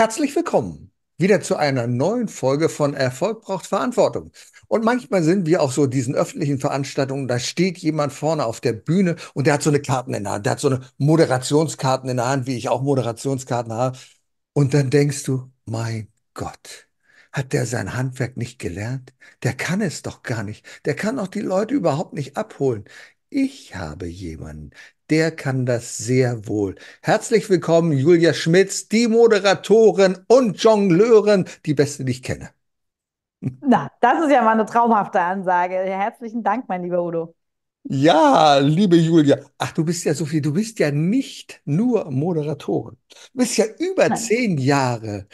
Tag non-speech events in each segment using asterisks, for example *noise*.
Herzlich willkommen wieder zu einer neuen Folge von Erfolg braucht Verantwortung. Und manchmal sind wir auch so diesen öffentlichen Veranstaltungen, da steht jemand vorne auf der Bühne und der hat so eine Karten in der Hand, der hat so eine Moderationskarten in der Hand, wie ich auch Moderationskarten habe. Und dann denkst du, mein Gott, hat der sein Handwerk nicht gelernt? Der kann es doch gar nicht. Der kann auch die Leute überhaupt nicht abholen ich habe jemanden, der kann das sehr wohl. Herzlich willkommen, Julia Schmitz, die Moderatorin und Jongleurin, die beste, die ich kenne. Na, das ist ja mal eine traumhafte Ansage. Herzlichen Dank, mein lieber Udo. Ja, liebe Julia. Ach, du bist ja so viel. Du bist ja nicht nur Moderatorin. Du bist ja über Nein. zehn Jahre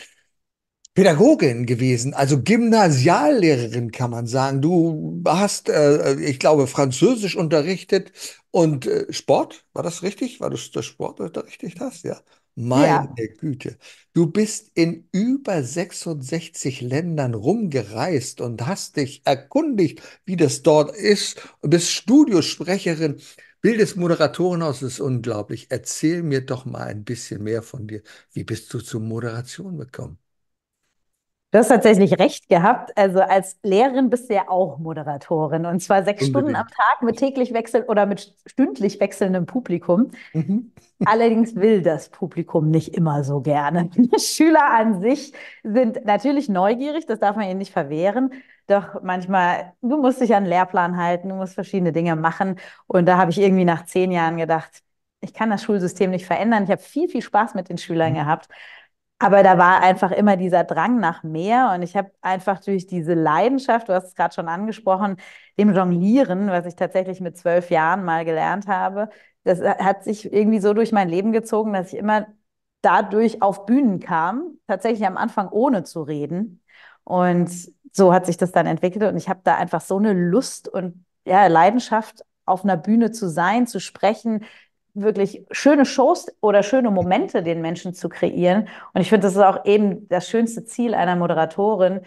Pädagogin gewesen, also Gymnasiallehrerin kann man sagen. Du hast, äh, äh, ich glaube, Französisch unterrichtet und äh, Sport, war das richtig? War das der Sport unterrichtet hast? Ja. Meine ja. Güte. Du bist in über 66 Ländern rumgereist und hast dich erkundigt, wie das dort ist. Du bist Studiosprecherin, bildest Moderatorin aus, das ist unglaublich. Erzähl mir doch mal ein bisschen mehr von dir. Wie bist du zur Moderation gekommen? Du hast tatsächlich recht gehabt. Also als Lehrerin bist du ja auch Moderatorin und zwar sechs Unbedingt. Stunden am Tag mit täglich wechselnd oder mit stündlich wechselndem Publikum. Mhm. Allerdings will das Publikum nicht immer so gerne. *laughs* Schüler an sich sind natürlich neugierig, das darf man ihnen nicht verwehren. Doch manchmal, du musst dich an den Lehrplan halten, du musst verschiedene Dinge machen. Und da habe ich irgendwie nach zehn Jahren gedacht, ich kann das Schulsystem nicht verändern. Ich habe viel, viel Spaß mit den Schülern mhm. gehabt. Aber da war einfach immer dieser Drang nach mehr und ich habe einfach durch diese Leidenschaft, du hast es gerade schon angesprochen, dem Jonglieren, was ich tatsächlich mit zwölf Jahren mal gelernt habe, das hat sich irgendwie so durch mein Leben gezogen, dass ich immer dadurch auf Bühnen kam, tatsächlich am Anfang ohne zu reden. Und so hat sich das dann entwickelt und ich habe da einfach so eine Lust und ja, Leidenschaft auf einer Bühne zu sein, zu sprechen, wirklich schöne Shows oder schöne Momente den Menschen zu kreieren. Und ich finde, das ist auch eben das schönste Ziel einer Moderatorin,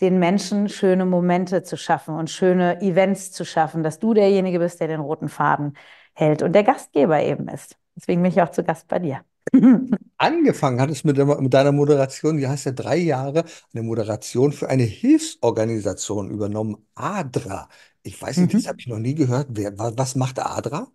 den Menschen schöne Momente zu schaffen und schöne Events zu schaffen, dass du derjenige bist, der den roten Faden hält und der Gastgeber eben ist. Deswegen bin ich auch zu Gast bei dir. *laughs* Angefangen hat es mit, mit, deiner Moderation, die hast ja drei Jahre eine Moderation für eine Hilfsorganisation übernommen, ADRA. Ich weiß nicht, mhm. das habe ich noch nie gehört. Wer, was macht ADRA?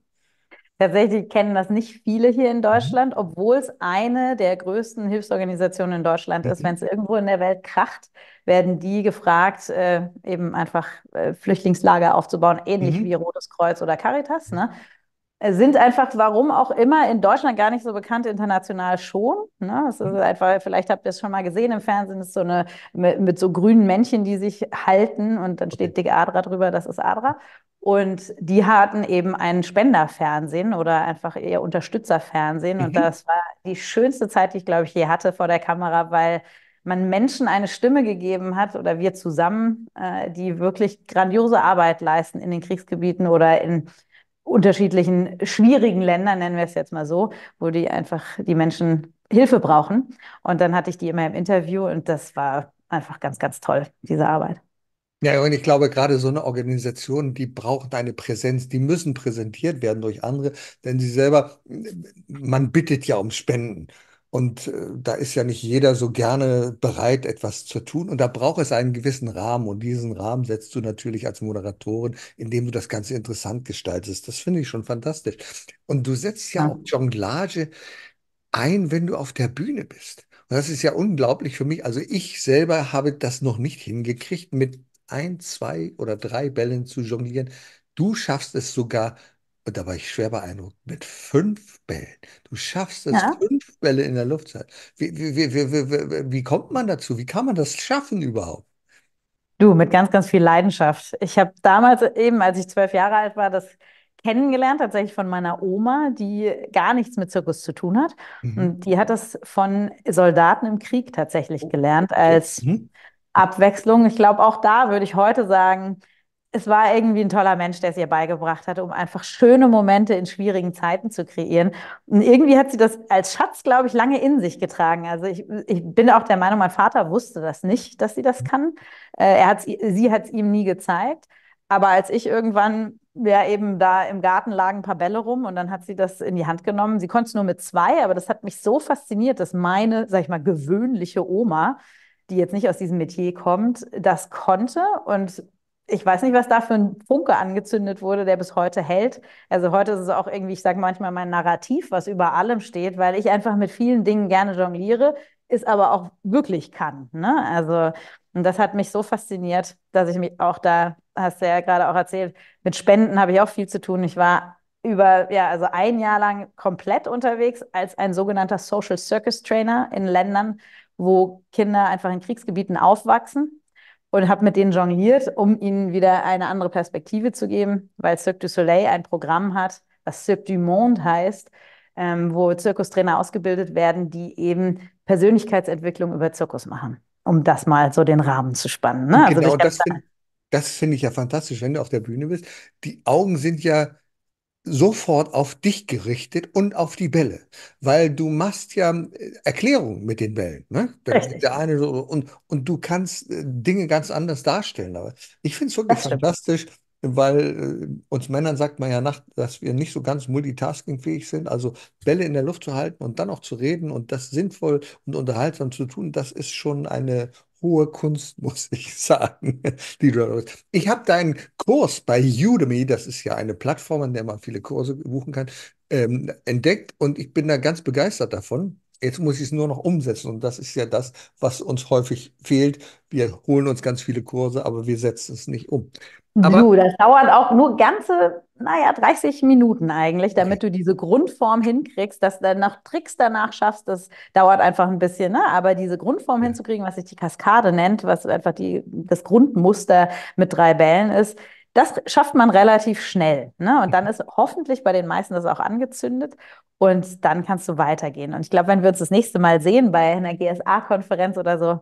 Tatsächlich kennen das nicht viele hier in mhm. Deutschland, obwohl es eine der größten Hilfsorganisationen in Deutschland ist. Wenn es irgendwo in der Welt kracht, werden die gefragt, äh, eben einfach äh, Flüchtlingslager aufzubauen, ähnlich mhm. wie Rotes Kreuz oder Caritas. Ne? Mhm. Äh, sind einfach, warum auch immer, in Deutschland gar nicht so bekannt, international schon. Ne? Das ist mhm. einfach, vielleicht habt ihr es schon mal gesehen im Fernsehen, ist so eine mit, mit so grünen Männchen, die sich halten und dann steht dicke Adra drüber, das ist Adra. Und die hatten eben ein Spenderfernsehen oder einfach eher Unterstützerfernsehen. Und mhm. das war die schönste Zeit, die ich, glaube ich, je hatte vor der Kamera, weil man Menschen eine Stimme gegeben hat oder wir zusammen, äh, die wirklich grandiose Arbeit leisten in den Kriegsgebieten oder in unterschiedlichen schwierigen Ländern, nennen wir es jetzt mal so, wo die einfach die Menschen Hilfe brauchen. Und dann hatte ich die immer im Interview und das war einfach ganz, ganz toll, diese Arbeit. Ja, und ich glaube, gerade so eine Organisation, die braucht eine Präsenz, die müssen präsentiert werden durch andere, denn sie selber, man bittet ja um Spenden. Und äh, da ist ja nicht jeder so gerne bereit, etwas zu tun. Und da braucht es einen gewissen Rahmen. Und diesen Rahmen setzt du natürlich als Moderatorin, indem du das Ganze interessant gestaltest. Das finde ich schon fantastisch. Und du setzt ja, ja auch Jonglage ein, wenn du auf der Bühne bist. Und das ist ja unglaublich für mich. Also ich selber habe das noch nicht hingekriegt, mit ein, zwei oder drei Bällen zu jonglieren. Du schaffst es sogar, und da war ich schwer beeindruckt, mit fünf Bällen. Du schaffst es, Ja. fünf Bälle in der Luft zu halten. Wie, wie, wie, wie, wie, wie kommt man dazu? Wie kann man das schaffen überhaupt? Du, mit ganz, ganz viel Leidenschaft. Ich habe damals eben, als ich zwölf Jahre alt war, das kennengelernt, tatsächlich von meiner Oma, die gar nichts mit Zirkus zu tun hat. Mhm. Und die hat das von Soldaten im Krieg tatsächlich gelernt, als Mhm. Abwechslung. Ich glaube, auch da würde ich heute sagen, es war irgendwie ein toller Mensch, der es ihr beigebracht hat, um einfach schöne Momente in schwierigen Zeiten zu kreieren. Und irgendwie hat sie das als Schatz, glaube ich, lange in sich getragen. Also ich, ich bin auch der Meinung, mein Vater wusste das nicht, dass sie das kann. Äh, er hat's, sie hat es ihm nie gezeigt. Aber als ich irgendwann, ja eben da im Garten lagen ein paar Bälle rum und dann hat sie das in die Hand genommen. Sie konnte es nur mit zwei, aber das hat mich so fasziniert, dass meine, sag ich mal, gewöhnliche Oma die jetzt nicht aus diesem Metier kommt, das konnte und ich weiß nicht, was da für ein Funke angezündet wurde, der bis heute hält. Also heute ist es auch irgendwie, ich sage manchmal mein Narrativ, was über allem steht, weil ich einfach mit vielen Dingen gerne jongliere, ist aber auch wirklich kann. Ne? Also und das hat mich so fasziniert, dass ich mich auch da, hast du ja gerade auch erzählt, mit Spenden habe ich auch viel zu tun. Ich war über, ja, also ein Jahr lang komplett unterwegs als ein sogenannter Social Circus Trainer in Ländern, wo Kinder einfach in Kriegsgebieten aufwachsen und habe mit denen jongliert, um ihnen wieder eine andere Perspektive zu geben, weil Cirque du Soleil ein Programm hat, was Cirque du Monde heißt, ähm, wo Zirkustrainer ausgebildet werden, die eben Persönlichkeitsentwicklung über Zirkus machen, um das mal so den Rahmen zu spannen. Ne? Also genau, das, das finde find ich ja fantastisch, wenn du auf der Bühne bist. Die Augen sind ja sofort auf dich gerichtet und auf die Bälle, weil du machst ja äh, Erklärungen mit den Bällen. Ne? der eine so, und, und du kannst äh, Dinge ganz anders darstellen. Aber ich finde es wirklich fantastisch, weil äh, uns Männern sagt man ja nach, dass wir nicht so ganz multitaskingfähig sind. Also Bälle in der Luft zu halten und dann auch zu reden und das sinnvoll und unterhaltsam zu tun, das ist schon eine hohe Kunst, *laughs* muss ich sagen, die du da Ich habe deinen Kurs bei Udemy, das ist ja eine Plattform, an der man viele Kurse buchen kann, ähm, entdeckt und ich bin da ganz begeistert davon. Jetzt muss ich es nur noch umsetzen und das ist ja das, was uns häufig fehlt. Wir holen uns ganz viele Kurse, aber wir setzen es nicht um. Aber du, das dauert auch nur ganze naja, 30 Minuten eigentlich, damit du diese Grundform hinkriegst, dass du dann noch Tricks danach schaffst, das dauert einfach ein bisschen, ne? aber diese Grundform hinzukriegen, was sich die Kaskade nennt, was einfach die, das Grundmuster mit drei Bällen ist, das schafft man relativ schnell. Ne? Und dann mhm. ist hoffentlich bei den meisten das auch angezündet. Und dann kannst du weitergehen. Und ich glaube, wenn wir uns das nächste Mal sehen bei einer GSA-Konferenz oder so,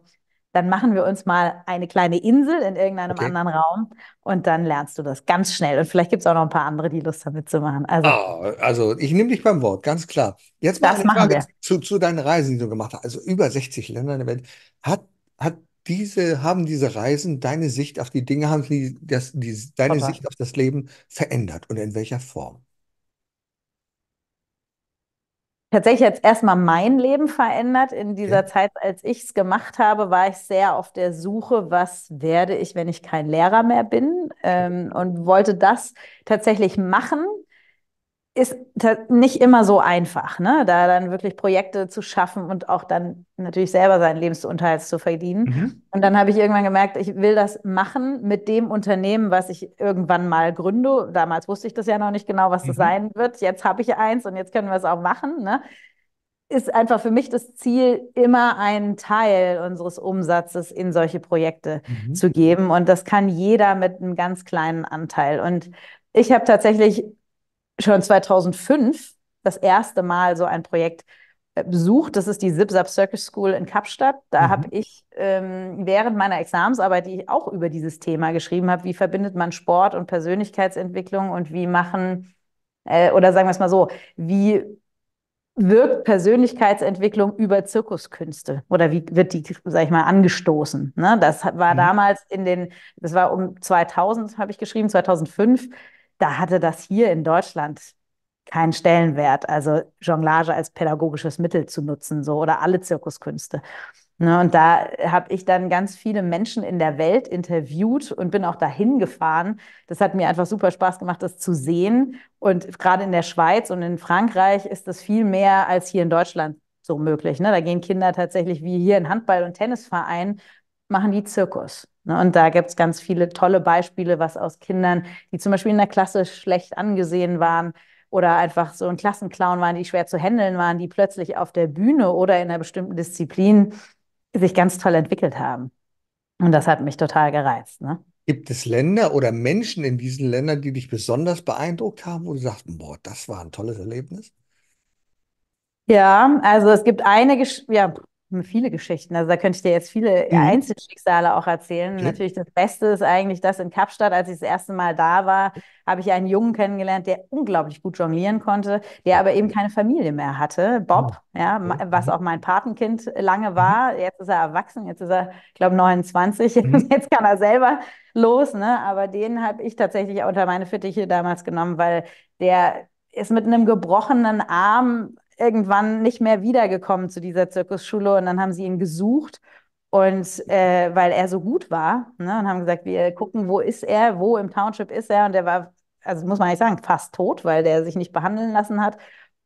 dann machen wir uns mal eine kleine Insel in irgendeinem okay. anderen Raum und dann lernst du das ganz schnell. Und vielleicht gibt es auch noch ein paar andere, die Lust haben mitzumachen. Also, oh, also ich nehme dich beim Wort, ganz klar. Jetzt mal eine Frage zu, zu, deinen Reisen, die du gemacht hast. Also über 60 Länder in der Welt. Hat, hat diese, haben diese Reisen deine Sicht auf die Dinge, haben die, das, die, deine Papa. Sicht auf das Leben verändert und in welcher Form? tatsächlich jetzt erstmal mein Leben verändert. In dieser okay. Zeit, als ich es gemacht habe, war ich sehr auf der Suche, was werde ich, wenn ich kein Lehrer mehr bin ähm, und wollte das tatsächlich machen, ist nicht immer so einfach, ne? da dann wirklich Projekte zu schaffen und auch dann natürlich selber seinen Lebensunterhalt zu verdienen. Mhm. Und dann habe ich irgendwann gemerkt, ich will das machen mit dem Unternehmen, was ich irgendwann mal gründe. Damals wusste ich das ja noch nicht genau, was mhm. das sein wird. Jetzt habe ich eins und jetzt können wir es auch machen. Ne? Ist einfach für mich das Ziel, immer einen Teil unseres Umsatzes in solche Projekte mhm. zu geben. Und das kann jeder mit einem ganz kleinen Anteil. Und ich habe tatsächlich schon 2005 das erste Mal so ein Projekt äh, besucht. Das ist die ZipZap Circus School in Kapstadt. Da mhm. habe ich ähm, während meiner Examsarbeit, die ich auch über dieses Thema geschrieben habe, wie verbindet man Sport und Persönlichkeitsentwicklung und wie machen, äh, oder sagen wir es mal so, wie wirkt Persönlichkeitsentwicklung über Zirkuskünste oder wie wird die, sag ich mal, angestoßen? Ne? Das war mhm. damals in den, das war um 2000, habe ich geschrieben, 2005 da hatte das hier in Deutschland keinen Stellenwert. Also Jonglage als pädagogisches Mittel zu nutzen, so oder alle Zirkuskünste. Ne, und da habe ich dann ganz viele Menschen in der Welt interviewt und bin auch dahin gefahren. Das hat mir einfach super Spaß gemacht, das zu sehen. Und gerade in der Schweiz und in Frankreich ist das viel mehr als hier in Deutschland so möglich. Ne? Da gehen Kinder tatsächlich wie hier in Handball- und Tennisverein machen die Zirkus. Ne? Und da gibt es ganz viele tolle Beispiele, was aus Kindern, die zum Beispiel in der Klasse schlecht angesehen waren oder einfach so ein Klassenclown waren, die schwer zu handeln waren, die plötzlich auf der Bühne oder in einer bestimmten Disziplin sich ganz toll entwickelt haben. Und das hat mich total gereizt. Ne? Gibt es Länder oder Menschen in diesen Ländern, die dich besonders beeindruckt haben, wo du sagst, boah, das war ein tolles Erlebnis? Ja, also es gibt eine, Gesch ja, viele Geschichten. Also da könnte ich dir jetzt viele mhm. Einzelschicksale auch erzählen. Okay. Natürlich das Beste ist eigentlich das in Kapstadt, als ich das erste Mal da war, habe ich einen Jungen kennengelernt, der unglaublich gut jonglieren konnte, der aber eben keine Familie mehr hatte. Bob, oh. ja, was mhm. auch mein Patenkind lange mhm. war. Jetzt ist er erwachsen, jetzt ist er, glaube 29. *laughs* Mhm. Jetzt kann er selber los, ne? Aber den habe ich tatsächlich unter meine Fittiche damals genommen, weil der ist mit einem gebrochenen Arm irgendwann nicht mehr wiedergekommen zu dieser Zirkusschule und dann haben sie ihn gesucht und äh, weil er so gut war ne, und haben gesagt, wir gucken, wo ist er, wo im Township ist er und er war, also muss man nicht sagen, fast tot, weil der sich nicht behandeln lassen hat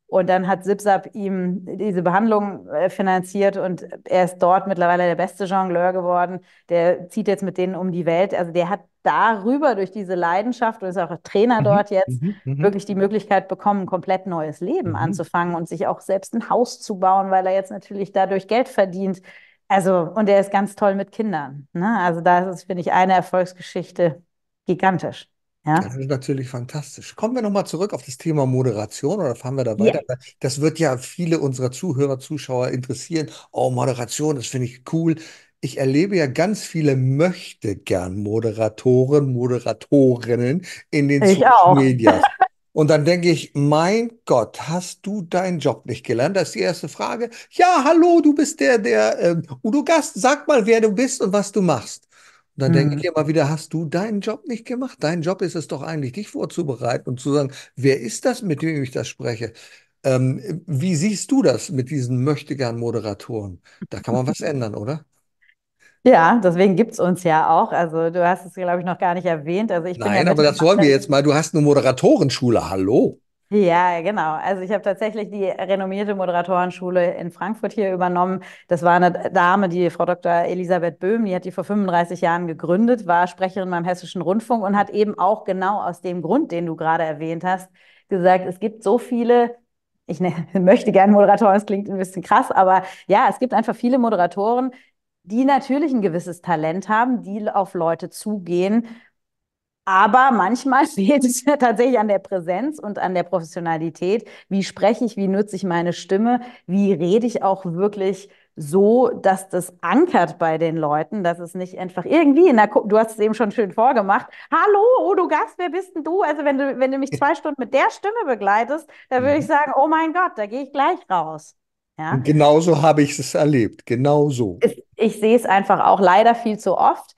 und dann hat Zipsap ihm diese Behandlung äh, finanziert und er ist dort mittlerweile der beste Jongleur geworden. Der zieht jetzt mit denen um die Welt. Also der hat darüber durch diese Leidenschaft und ist auch Trainer mhm, dort jetzt mhm, mhm. wirklich die Möglichkeit bekommen, ein komplett neues Leben anzufangen und sich auch selbst ein Haus zu bauen, weil er jetzt natürlich dadurch Geld verdient. Also, und er ist ganz toll mit Kindern. Ne? Also, da ist es, finde ich, eine Erfolgsgeschichte gigantisch. Ja? Das ist natürlich fantastisch. Kommen wir nochmal zurück auf das Thema Moderation oder fahren wir da weiter? Ja. Das wird ja viele unserer Zuhörer, Zuschauer interessieren. Oh, Moderation, das finde ich cool. Ich erlebe ja ganz viele möchte gern Moderatoren, Moderatorinnen in den ich Social auch. Media. *laughs* Und dann denke ich, mein Gott, hast du deinen Job nicht gelernt? Das ist die erste Frage. Ja, hallo, du bist der, der äh, Udo Gast. Sag mal, wer du bist und was du machst. Und dann mhm. denke ich immer wieder, hast du deinen Job nicht gemacht? Dein Job ist es doch eigentlich, dich vorzubereiten und zu sagen, wer ist das, mit dem ich das spreche? Ähm, wie siehst du das mit diesen Möchtegern-Moderatoren? Da kann man was ändern, oder? Ja, deswegen gibt es uns ja auch. Also du hast es, glaube ich, noch gar nicht erwähnt. Also ich Nein, ja aber das wollen wir jetzt mal. Du hast eine Moderatorenschule, hallo. Ja, genau. Also ich habe tatsächlich die renommierte Moderatorenschule in Frankfurt hier übernommen. Das war eine Dame, die Frau Dr. Elisabeth Böhm, die hat die vor 35 Jahren gegründet, war Sprecherin beim Hessischen Rundfunk und hat eben auch genau aus dem Grund, den du gerade erwähnt hast, gesagt, es gibt so viele ich ne, *laughs* möchte gerne Moderatoren, es klingt ein bisschen krass, aber ja, es gibt einfach viele Moderatoren, die natürlich ein gewisses Talent haben, die auf Leute zugehen aber manchmal *laughs* fehlt es ja tatsächlich an der Präsenz und an der Professionalität. Wie spreche ich, wie nutze ich meine Stimme, wie rede ich auch wirklich so, dass das ankert bei den Leuten, dass es nicht einfach irgendwie in der, Ko du hast es eben schon schön vorgemacht, hallo, oh du Gast, wer bist denn du? Also wenn du, wenn du mich zwei Stunden mit der Stimme begleitest, dann würde ich sagen, oh mein Gott, da gehe ich gleich raus. Ja? Genauso habe ich es erlebt, genau so. Ich sehe es einfach auch leider viel zu oft,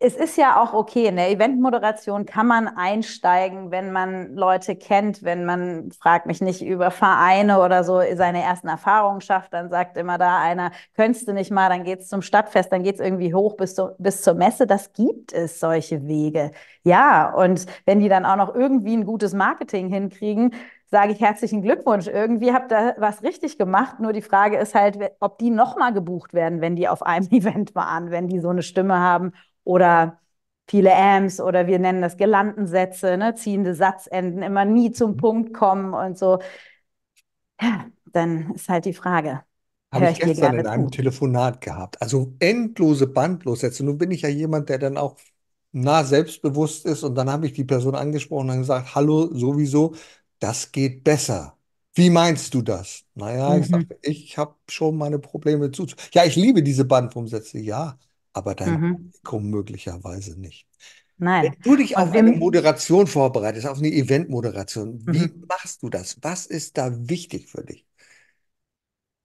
es ist ja auch okay, in der Eventmoderation kann man einsteigen, wenn man Leute kennt, wenn man, fragt mich nicht, über Vereine oder so seine ersten Erfahrungen schafft, dann sagt immer da einer, könntest du nicht mal, dann geht es zum Stadtfest, dann geht es irgendwie hoch bis, zu, bis zur Messe. Das gibt es, solche Wege. Ja, und wenn die dann auch noch irgendwie ein gutes Marketing hinkriegen, sage ich herzlichen Glückwunsch. Irgendwie habt ihr was richtig gemacht. Nur die Frage ist halt, ob die nochmal gebucht werden, wenn die auf einem *laughs* Event waren, wenn die so eine Stimme haben oder viele Ams oder wir nennen das Gelandensätze, ne, ziehende Satzenden, immer nie zum Punkt kommen und so. Ja, dann ist halt die Frage. Habe ich, gestern in einem zu. Telefonat gehabt. Also endlose Bandlossätze. Nun bin ich ja jemand, der dann auch nah selbstbewusst ist und dann habe ich die Person angesprochen und gesagt, hallo, sowieso, das geht besser. Wie meinst du das? Naja, mhm. ich sagte, ich habe schon meine Probleme zu. Ja, ich liebe diese Bandumsätze, ja aber dein mhm. Publikum möglicherweise nicht. Nein. Wenn du dich auf eine Moderation vorbereitest, auf eine Eventmoderation, mhm. wie machst du das? Was ist da wichtig für dich?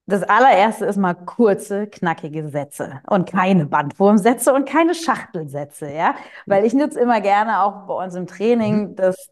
Das allererste ist mal kurze, knackige Sätze und keine Bandwurmsätze und keine Schachtelsätze, ja. Weil ich nutze immer gerne auch bei uns im Training mhm. das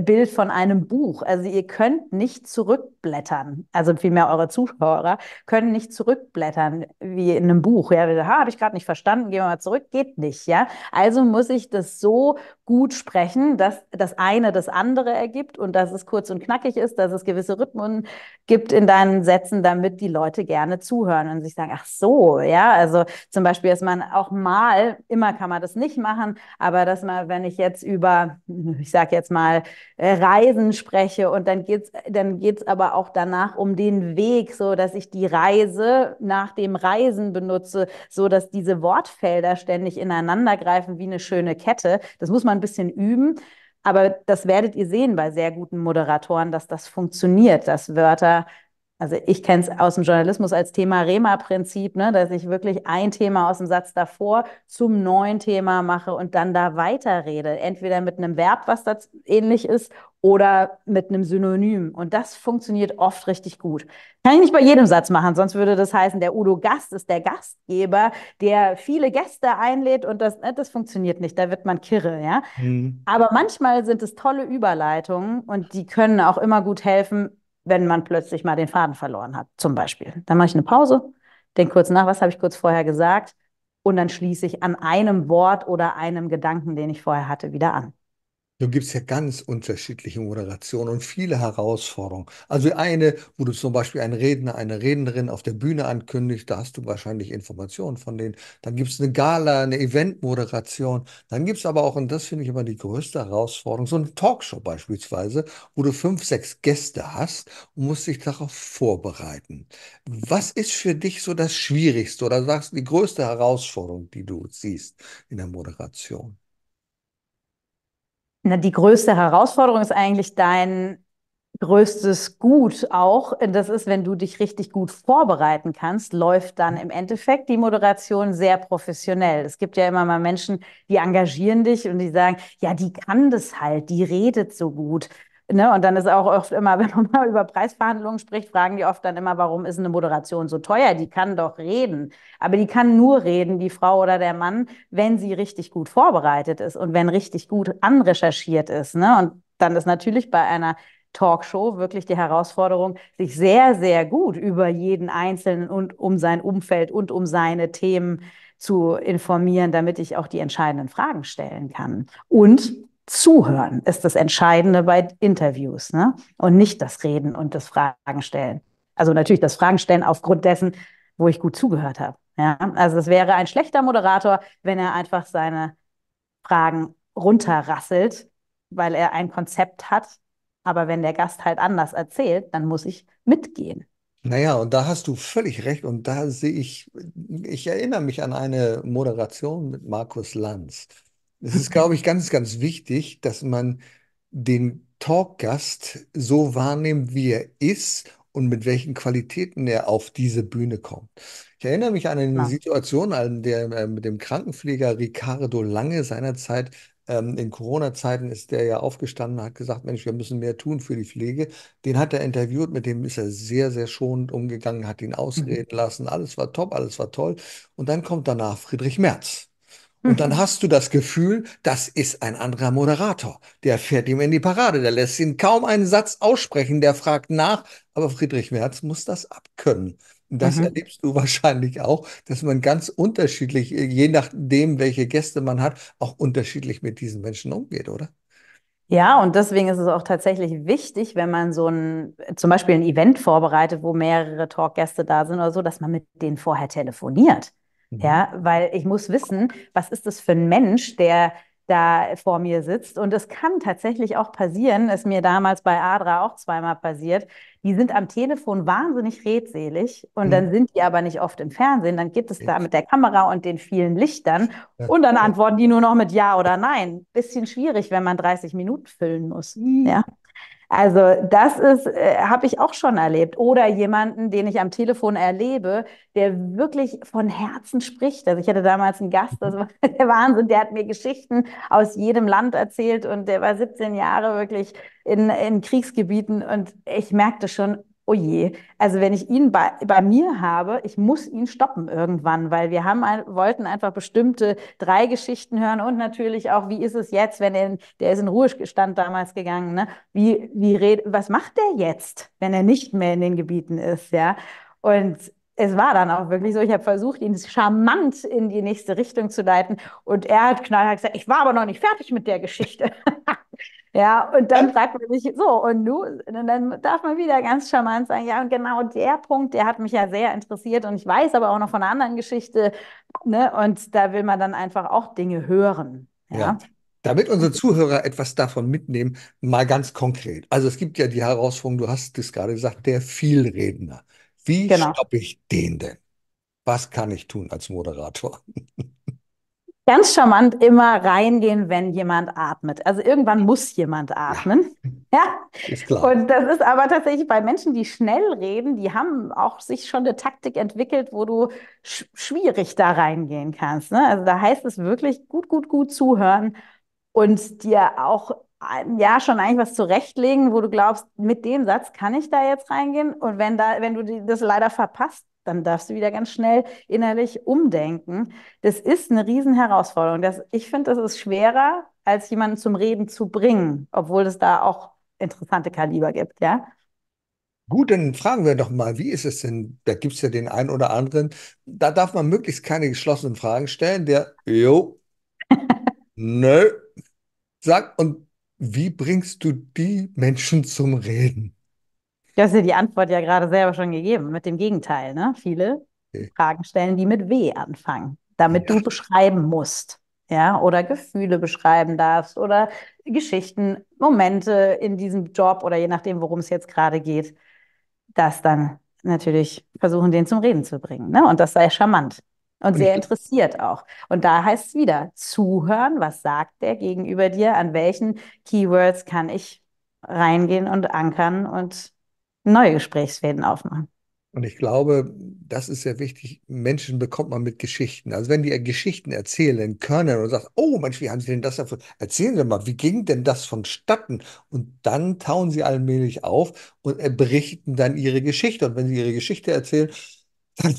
Bild von einem Buch. Also ihr könnt nicht zurückblättern. Also vielmehr eure Zuhörer können nicht zurückblättern wie in einem Buch. Ja, ha, habe ich gerade nicht verstanden, gehen wir mal zurück, geht nicht, ja. Also muss ich das so gut sprechen, dass das eine das andere ergibt und dass es kurz und knackig ist, dass es gewisse Rhythmen gibt in deinen Sätzen, damit die die Leute gerne zuhören und sich sagen, ach so, ja, also zum Beispiel, dass man auch mal, immer kann man das nicht machen, aber dass man, wenn ich jetzt über, *laughs* ich sage jetzt mal, äh, Reisen spreche und dann geht's, dann geht's aber auch danach um den Weg, so dass ich die Reise nach dem Reisen benutze, so dass diese Wortfelder ständig ineinander greifen wie eine schöne Kette. Das muss man ein bisschen üben. Aber das werdet ihr sehen bei sehr guten Moderatoren, dass das funktioniert, dass Wörter also ich kenne es aus dem Journalismus als Thema REMA-Prinzip, ne, dass ich wirklich ein Thema aus dem Satz davor zum neuen Thema mache und dann da weiterrede. Entweder mit einem Verb, was das ähnlich ist, oder mit einem Synonym. Und das funktioniert oft richtig gut. Kann ich nicht bei jedem Satz machen, sonst würde das heißen, der Udo-Gast ist der Gastgeber, der viele Gäste einlädt und das, ne, das funktioniert nicht, da wird man kirre, ja. Mhm. Aber manchmal sind es tolle Überleitungen und die können auch immer gut helfen, wenn man plötzlich mal den Faden verloren hat, zum Beispiel. Dann mache ich eine Pause, denke kurz nach, was habe ich kurz vorher gesagt und dann schließe ich an einem Wort oder einem Gedanken, den ich vorher hatte, wieder an. Du gibst ja ganz unterschiedliche Moderationen und viele Herausforderungen. Also eine, wo du zum Beispiel einen Redner, eine Rednerin auf der Bühne ankündigst, da hast du wahrscheinlich Informationen von denen. Dann gibt es eine Gala, eine Eventmoderation. Dann gibt es aber auch, und das finde ich immer die größte Herausforderung, so eine Talkshow beispielsweise, wo du fünf, sechs Gäste hast und musst dich darauf vorbereiten. Was ist für dich so das Schwierigste oder sagst du die größte Herausforderung, die du siehst in der Moderation? Na, die größte Herausforderung ist eigentlich dein größtes Gut auch. Das ist, wenn du dich richtig gut vorbereiten kannst, läuft dann im Endeffekt die Moderation sehr professionell. Es gibt ja immer mal Menschen, die engagieren dich und die sagen, ja, die kann das halt, die redet so gut. Ne, und dann ist auch oft immer, *laughs* wenn man mal über Preisverhandlungen spricht, fragen die oft dann immer, warum ist eine Moderation so teuer? Die kann doch reden. Aber die kann nur reden, die Frau oder der Mann, wenn sie richtig gut vorbereitet ist und wenn richtig gut anrecherchiert ist. Ne? Und dann ist natürlich bei einer Talkshow wirklich die Herausforderung, sich sehr, sehr gut über jeden Einzelnen und um sein Umfeld und um seine Themen zu informieren, damit ich auch die entscheidenden Fragen stellen kann. Und Zuhören ist das Entscheidende bei Interviews ne? und nicht das Reden und das Fragen stellen. Also natürlich das Fragen stellen aufgrund dessen, wo ich gut zugehört habe. Ja? Also es wäre ein schlechter Moderator, wenn er einfach seine Fragen runterrasselt, weil er ein Konzept hat. Aber wenn der Gast halt anders erzählt, dann muss ich mitgehen. Naja, und da hast du völlig recht. Und da sehe ich, ich erinnere mich an eine Moderation mit Markus Lanz. Es ist, glaube ich, ganz, ganz wichtig, dass man den Talkgast so wahrnimmt, wie er ist und mit welchen Qualitäten er auf diese Bühne kommt. Ich erinnere mich an eine ja. Situation, an der äh, mit dem Krankenpfleger Ricardo Lange seinerzeit ähm, in Corona-Zeiten ist der ja aufgestanden und hat gesagt, Mensch, wir müssen mehr tun für die Pflege. Den hat er interviewt, mit dem ist er sehr, sehr schonend umgegangen, hat ihn mhm. ausreden lassen. Alles war top, alles war toll. Und dann kommt danach Friedrich Merz. Und mhm. dann hast du das Gefühl, das ist ein anderer Moderator. Der fährt ihm in die Parade, der lässt ihn kaum einen Satz aussprechen, der fragt nach. Aber Friedrich Merz muss das abkönnen. Und Das mhm. erlebst du *laughs* wahrscheinlich auch, dass man ganz unterschiedlich, äh, je nachdem, welche Gäste man hat, auch unterschiedlich mit diesen Menschen umgeht, oder? Ja, und deswegen ist es auch tatsächlich wichtig, wenn man so ein, zum Beispiel ein Event vorbereitet, wo mehrere Talkgäste da sind oder so, dass man mit denen vorher telefoniert. Mhm. Ja, weil ich muss wissen, was ist das für ein Mensch, der da vor mir sitzt. Und es kann tatsächlich auch passieren, ist mir damals bei Adra auch zweimal passiert, die sind am Telefon wahnsinnig redselig und mhm. dann sind die aber nicht oft im Fernsehen. Dann geht es da mit der Kamera und den vielen Lichtern und dann antworten die nur noch mit Ja oder Nein. Bisschen schwierig, wenn man 30 Minuten füllen muss. Mhm. Ja. Also das ist, äh, habe ich auch schon erlebt. Oder jemanden, den ich am Telefon erlebe, der wirklich von Herzen spricht. Also ich hatte damals einen Gast, das mhm. war *laughs* der Wahnsinn, der hat mir Geschichten aus jedem Land erzählt und der war 17 Jahre wirklich in, in Kriegsgebieten und ich merkte schon, oh je, also wenn ich ihn bei, bei mir habe, ich muss ihn stoppen irgendwann, weil wir haben, wollten einfach bestimmte drei Geschichten hören und natürlich auch, wie ist es jetzt, wenn er, der ist in Ruhestand damals gegangen, ne? wie, wie red, was macht der jetzt, wenn er nicht mehr in den Gebieten ist, ja? Und es war dann auch wirklich so, ich habe versucht, ihn charmant in die nächste Richtung zu leiten und er hat knallhart gesagt, ich war aber noch nicht fertig mit der Geschichte. *laughs* Ja, und dann ähm. sagt man sich so, und nun, und dann darf man wieder ganz charmant sagen, ja, und genau der Punkt, der hat mich ja sehr interessiert und ich weiß aber auch noch von einer anderen Geschichte, ne, und da will man dann einfach auch Dinge hören. ja. ja. Damit unsere Zuhörer etwas davon mitnehmen, mal ganz konkret. Also es gibt ja die Herausforderung, du hast es gerade gesagt, der Vielredner. Wie genau. stoppe ich den denn? Was kann ich tun als Moderator? *laughs* ganz charmant immer reingehen, wenn jemand atmet. Also irgendwann muss jemand atmen. Ja. *laughs* ja. Ist klar. Und das ist aber tatsächlich bei Menschen, die schnell reden, die haben auch sich schon eine Taktik entwickelt, wo du sch schwierig da reingehen kannst. Ne? Also da heißt es wirklich gut, gut, gut zuhören und dir auch ähm, ja schon eigentlich was zurechtlegen, wo du glaubst, mit dem Satz kann ich da jetzt reingehen. Und wenn da, wenn du das leider verpasst, dann darfst du wieder ganz schnell innerlich umdenken. Das ist eine Riesenherausforderung. Das, ich finde, das ist schwerer, als jemanden zum Reden zu bringen, obwohl es da auch interessante Kaliber gibt, ja. Gut, dann fragen wir doch mal, wie ist es denn? Da gibt es ja den einen oder anderen. Da darf man möglichst keine geschlossenen Fragen stellen. Der, jo, *laughs* nö, sagt, und wie bringst du die Menschen zum Reden? Du hast dir die Antwort ja gerade selber schon gegeben, mit dem Gegenteil. Ne? Viele okay. Fragen stellen, die mit W anfangen, damit ja. du beschreiben musst. Ja, oder Gefühle beschreiben darfst oder Geschichten, Momente in diesem Job oder je nachdem, worum es jetzt gerade geht, das dann natürlich versuchen, den zum Reden zu bringen. Ne? Und das sei charmant und sehr interessiert auch. Und da heißt es wieder, zuhören, was sagt der gegenüber dir, an welchen Keywords kann ich reingehen und ankern und neue Gesprächsfäden aufmachen. Und ich glaube, das ist sehr wichtig. Menschen bekommt man mit Geschichten. Also wenn die Geschichten erzählen können und sagt, oh Mensch, wie haben Sie denn das davon? Erzählen Sie mal, wie ging denn das vonstatten? Und dann tauen sie allmählich auf und berichten dann ihre Geschichte. Und wenn sie ihre Geschichte erzählen, dann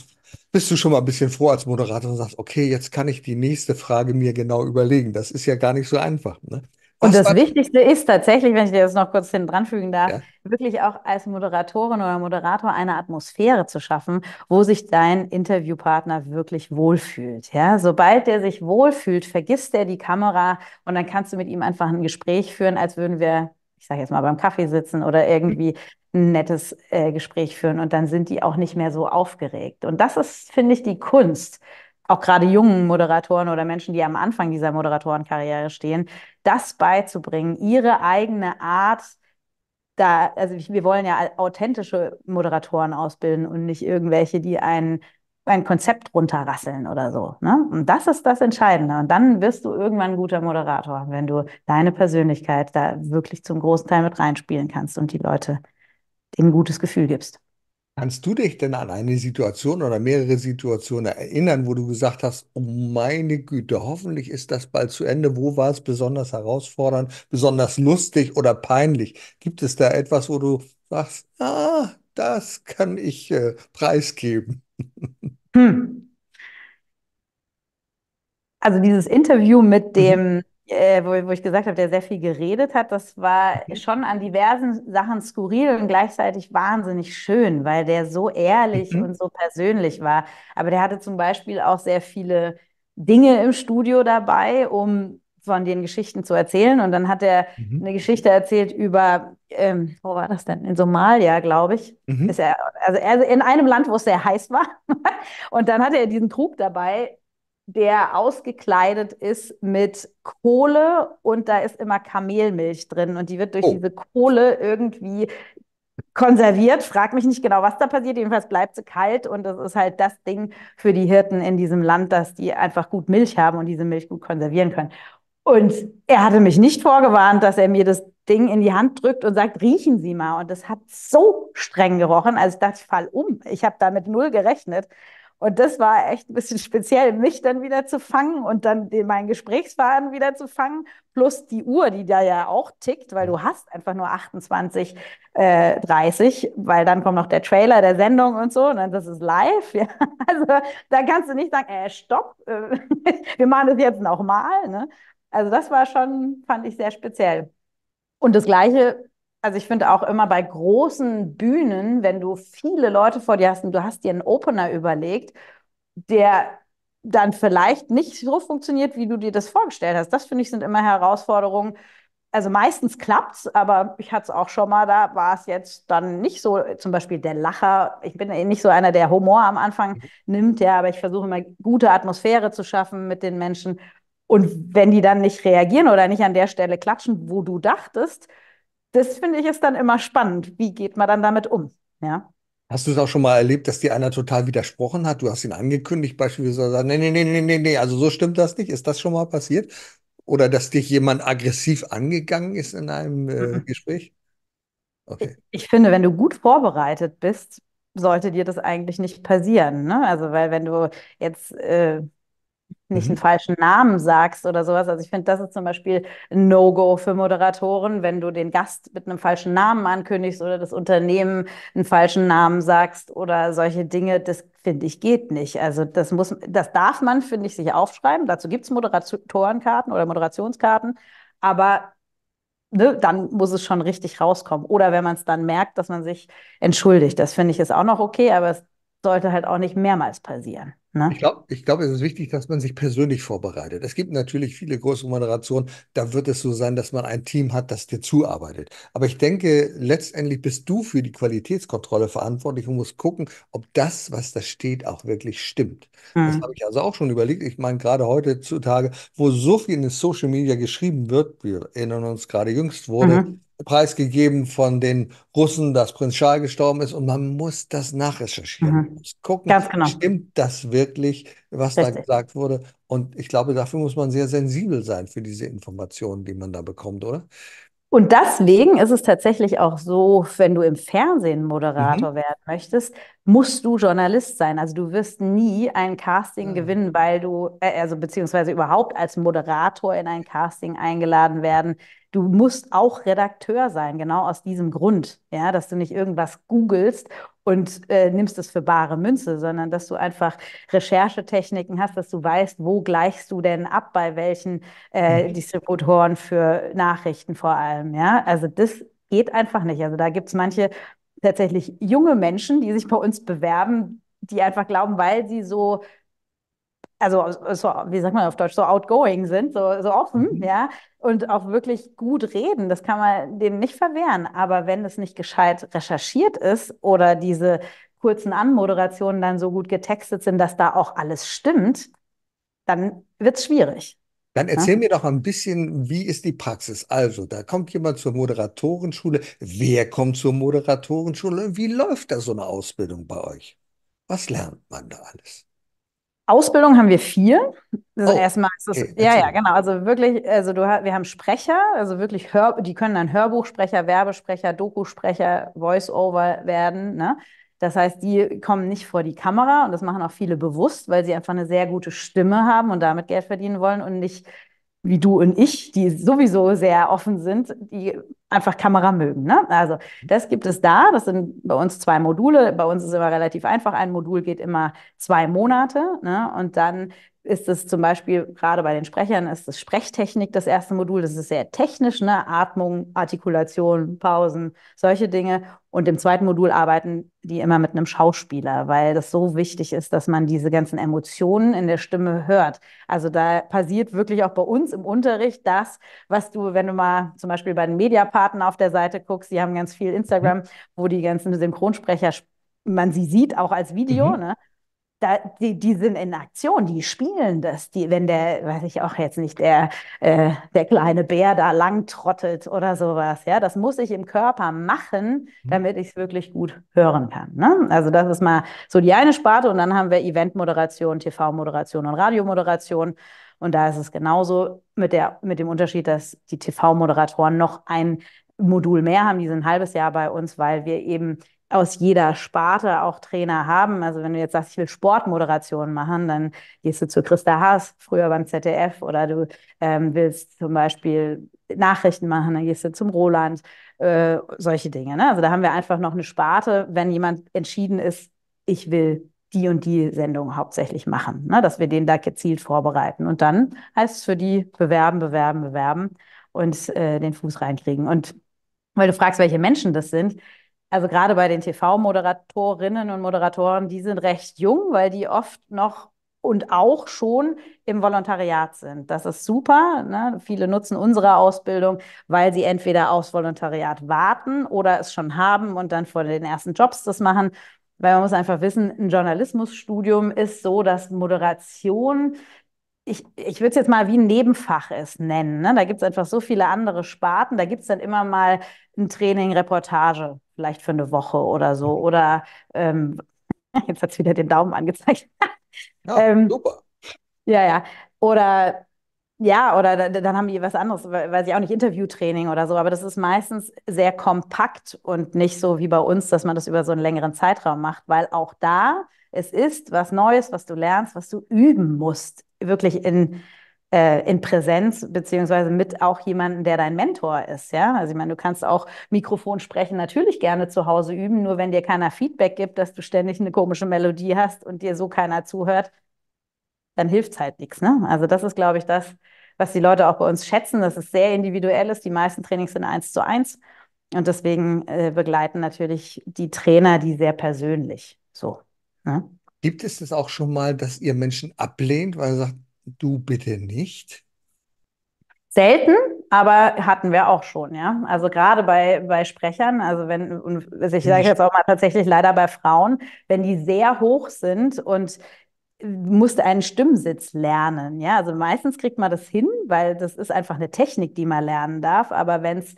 bist du schon mal ein bisschen froh als Moderator und sagst, okay, jetzt kann ich die nächste Frage mir genau überlegen. Das ist ja gar nicht so einfach. Ne? Und das, das Wichtigste ist tatsächlich, wenn ich dir das noch kurz hin dranfügen darf, ja. wirklich auch als Moderatorin oder Moderator eine Atmosphäre zu schaffen, wo sich dein Interviewpartner wirklich wohlfühlt. Ja, sobald der sich wohlfühlt, vergisst er die Kamera und dann kannst du mit ihm einfach ein Gespräch führen, als würden wir, ich sage jetzt mal beim Kaffee sitzen oder irgendwie ein nettes äh, Gespräch führen und dann sind die auch nicht mehr so aufgeregt. Und das ist, finde ich, die Kunst auch gerade jungen Moderatoren oder Menschen, die am Anfang dieser Moderatorenkarriere stehen, das beizubringen, ihre eigene Art, da, also wir wollen ja authentische Moderatoren ausbilden und nicht irgendwelche, die einen ein Konzept runterrasseln oder so. Ne? Und das ist das Entscheidende. Und dann wirst du irgendwann ein guter Moderator, wenn du deine Persönlichkeit da wirklich zum großen Teil mit reinspielen kannst und die Leute denen ein gutes Gefühl gibst. Kannst du dich denn an eine Situation oder mehrere Situationen erinnern, wo du gesagt hast, oh meine Güte, hoffentlich ist das bald zu Ende. Wo war es besonders herausfordernd, besonders lustig oder peinlich? Gibt es da etwas, wo du sagst, ah, das kann ich äh, preisgeben? Hm. Also dieses Interview mit mhm. dem äh, wo, wo ich gesagt habe, der sehr viel geredet hat, das war mhm. schon an diversen Sachen skurril und gleichzeitig wahnsinnig schön, weil der so ehrlich mhm. und so persönlich war. Aber der hatte zum Beispiel auch sehr viele Dinge im Studio dabei, um von den Geschichten zu erzählen. Und dann hat er mhm. eine Geschichte erzählt über, ähm, wo war das denn? In Somalia, glaube ich. Mhm. Ist er, also er, in einem Land, wo es sehr heiß war. *laughs* und dann hatte er diesen Trug dabei, der ausgekleidet ist mit Kohle und da ist immer Kamelmilch drin und die wird durch oh. diese Kohle irgendwie konserviert. Frag mich nicht genau, was da passiert. Jedenfalls bleibt sie kalt und das ist halt das Ding für die Hirten in diesem Land, dass die einfach gut Milch haben und diese Milch gut konservieren können. Und er hatte mich nicht vorgewarnt, dass er mir das Ding in die Hand drückt und sagt, riechen Sie mal. Und das hat so streng gerochen. Also ich dachte, ich fall um. Ich habe damit null gerechnet. Und das war echt ein bisschen speziell, mich dann wieder zu fangen und dann den, meinen Gesprächsfaden wieder zu fangen, plus die Uhr, die da ja auch tickt, weil du hast einfach nur 28, äh, 30, weil dann kommt noch der Trailer der Sendung und so, und ne, dann das ist live. *laughs* Ja. Also da kannst du nicht sagen, äh, stopp, äh, *laughs* wir machen das jetzt nochmal. Ne? Also das war schon, fand ich sehr speziell. Und das Gleiche also ich finde auch immer bei großen Bühnen, wenn du viele Leute vor dir hast und du hast dir einen Opener überlegt, der dann vielleicht nicht so funktioniert, wie du dir das vorgestellt hast. Das finde ich sind immer Herausforderungen. Also meistens klappt es, aber ich hatte es auch schon mal, da war es jetzt dann nicht so, zum Beispiel der Lacher. Ich bin eh nicht so einer, der Humor am Anfang mhm. nimmt, ja, aber ich versuche immer gute Atmosphäre zu schaffen mit den Menschen. Und wenn die dann nicht reagieren oder nicht an der Stelle klatschen, wo du dachtest, das finde ich ist dann immer spannend. Wie geht man dann damit um? Ja. Hast du es auch schon mal erlebt, dass dir einer total widersprochen hat? Du hast ihn angekündigt, beispielsweise, nee, nee, nee, nee, nee, nee, also so stimmt das nicht. Ist das schon mal passiert? Oder dass dich jemand aggressiv angegangen ist in einem äh, mhm. Gespräch? Okay. Ich, ich finde, wenn du gut vorbereitet bist, sollte dir das eigentlich nicht passieren. Ne? Also, weil wenn du jetzt äh, nicht mhm. einen falschen Namen sagst oder sowas. Also ich finde, das ist zum Beispiel ein No-Go für Moderatoren, wenn du den Gast mit einem falschen Namen ankündigst oder das Unternehmen einen falschen Namen sagst oder solche Dinge. Das finde ich geht nicht. Also das muss, das darf man, finde ich, sich aufschreiben. Dazu gibt es Moderatorenkarten oder Moderationskarten, aber ne, dann muss es schon richtig rauskommen. Oder wenn man es dann merkt, dass man sich entschuldigt. Das finde ich ist auch noch okay, aber es sollte halt auch nicht mehrmals passieren. Ne? Ich glaube, ich glaub, es ist wichtig, dass man sich persönlich vorbereitet. Es gibt natürlich viele große Moderationen, da wird es so sein, dass man ein Team hat, das dir zuarbeitet. Aber ich denke, letztendlich bist du für die Qualitätskontrolle verantwortlich und musst gucken, ob das, was da steht, auch wirklich stimmt. Mhm. Das habe ich also auch schon überlegt. Ich meine, gerade heutzutage, wo so viel in den Social Media geschrieben wird, wir erinnern uns gerade jüngst wurde, mhm preisgegeben von den Russen, dass Prinz Schal gestorben ist und man muss das nachrecherchieren. Mhm. Muss gucken, genau. stimmt das wirklich, was Richtig. da gesagt wurde? Und ich glaube, dafür muss man sehr sensibel sein für diese Informationen, die man da bekommt, oder? Und deswegen ist es tatsächlich auch so, wenn du im Fernsehen mhm. Moderator mhm. werden möchtest, musst du Journalist sein. Also du wirst nie ein Casting mhm. gewinnen, weil du, äh, also beziehungsweise überhaupt als Moderator in ein Casting eingeladen werden. Du musst auch Redakteur sein, genau aus diesem Grund, ja, dass du nicht irgendwas googelst und äh, nimmst es für bare Münze, sondern dass du einfach Recherchetechniken hast, dass du weißt, wo gleichst du denn ab, bei welchen äh, mhm. Distributoren für Nachrichten vor allem. Ja, also das geht einfach nicht. Also da gibt es manche tatsächlich junge Menschen, die sich bei uns bewerben, die einfach glauben, weil sie so also so, wie sagt man auf Deutsch, so outgoing sind, so, so offen, mhm. ja, und auch wirklich gut reden. Das kann man denen nicht verwehren. Aber wenn es nicht gescheit recherchiert ist oder diese kurzen Anmoderationen dann so gut getextet sind, dass da auch alles stimmt, dann wird es schwierig. Dann erzähl ja? mir doch ein bisschen, wie ist die Praxis? Also, da kommt jemand zur Moderatorenschule. Wer kommt zur Moderatorenschule? Wie läuft da so eine Ausbildung bei euch? Was lernt man da alles? Ausbildung haben wir vier. Also oh. erstmal ist das, okay, ja, ja, genau. Also wirklich, also du, wir haben Sprecher, also wirklich Hör, die können dann Hörbuchsprecher, Werbesprecher, Dokusprecher, Voice-Over werden. Ne? Das heißt, die kommen nicht vor die Kamera und das machen auch viele bewusst, weil sie einfach eine sehr gute Stimme haben und damit Geld verdienen wollen und nicht wie du und ich, die sowieso sehr offen sind, die einfach Kamera mögen. Ne? Also das gibt es da. Das sind bei uns zwei Module. Bei uns ist es immer relativ einfach. Ein Modul geht immer zwei Monate. Ne? Und dann ist es zum Beispiel gerade bei den Sprechern ist es Sprechtechnik das erste Modul. Das ist sehr technisch, ne? Atmung, Artikulation, Pausen, solche Dinge. Und im zweiten Modul arbeiten die immer mit einem Schauspieler, weil das so wichtig ist, dass man diese ganzen Emotionen in der Stimme hört. Also da passiert wirklich auch bei uns im Unterricht das, was du, wenn du mal zum Beispiel bei den Mediapartnern auf der Seite guckst, die haben ganz viel Instagram, mhm. wo die ganzen Synchronsprecher man sie sieht auch als Video, mhm. ne? da, die, die sind in Aktion, die spielen das. Die, wenn der, weiß ich auch jetzt nicht, der, äh, der kleine Bär da lang trottet oder sowas, ja, das muss ich im Körper machen, mhm. damit ich es wirklich gut hören kann. Ne? Also das ist mal so die eine Sparte und dann haben wir Eventmoderation, TV-Moderation und Radiomoderation. Und da ist es genauso mit, der, mit dem Unterschied, dass die TV-Moderatoren noch ein Modul mehr haben, die sind ein halbes Jahr bei uns, weil wir eben aus jeder Sparte auch Trainer haben. Also wenn du jetzt sagst, ich will Sportmoderation machen, dann gehst du zu Christa Haas, früher beim ZDF, oder du ähm, willst zum Beispiel Nachrichten machen, dann gehst du zum Roland, äh, solche Dinge. Ne? Also da haben wir einfach noch eine Sparte, wenn jemand entschieden ist, ich will die und die Sendung hauptsächlich machen, ne? dass wir den da gezielt vorbereiten. Und dann heißt es für die bewerben, bewerben, bewerben und äh, den Fuß reinkriegen. Und weil du fragst, welche Menschen das sind, also gerade bei den TV-Moderatorinnen und Moderatoren, die sind recht jung, weil die oft noch und auch schon im Volontariat sind. Das ist super. Ne? Viele nutzen unsere Ausbildung, weil sie entweder aufs Volontariat warten oder es schon haben und dann vor den ersten Jobs das machen. Weil man muss einfach wissen, ein Journalismusstudium ist so, dass Moderation, ich, ich würde es jetzt mal wie ein Nebenfach ist nennen. Ne? Da gibt es einfach so viele andere Sparten. Da gibt es dann immer mal ein Training, Reportage vielleicht für eine Woche oder so. Mhm. Oder ähm, *laughs* jetzt hat es wieder den Daumen angezeigt. *laughs* Ja, ähm, super. Ja, ja. Oder ja, oder dann haben die was anderes, weiß ich auch nicht, Interviewtraining oder so, aber das ist meistens sehr kompakt und nicht so wie bei uns, dass man das über so einen längeren Zeitraum macht, weil auch da es ist was Neues, was du lernst, was du üben musst, wirklich in äh, in Präsenz, beziehungsweise mit auch jemandem, der dein Mentor ist. Ja? Also ich meine, du kannst auch Mikrofon sprechen natürlich gerne zu Hause üben, nur wenn dir keiner Feedback gibt, dass du ständig eine komische Melodie hast und dir so keiner zuhört, dann hilft es halt nichts. Ne? Also das ist, glaube ich, das, was die Leute auch bei uns schätzen, dass es sehr individuell ist. Die meisten Trainings sind eins zu eins. Und deswegen äh, begleiten natürlich die Trainer die sehr persönlich. So. Ne? Gibt es das auch schon mal, dass ihr Menschen ablehnt, weil ihr sagt, du bitte nicht? Selten, aber hatten wir auch schon, ja. Also gerade bei, bei Sprechern, also wenn, und also ich sage jetzt auch mal tatsächlich leider bei Frauen, wenn die sehr hoch sind und musste einen Stimmsitz lernen, ja. Also meistens kriegt man das hin, weil das ist einfach eine Technik, die man lernen darf. Aber wenn es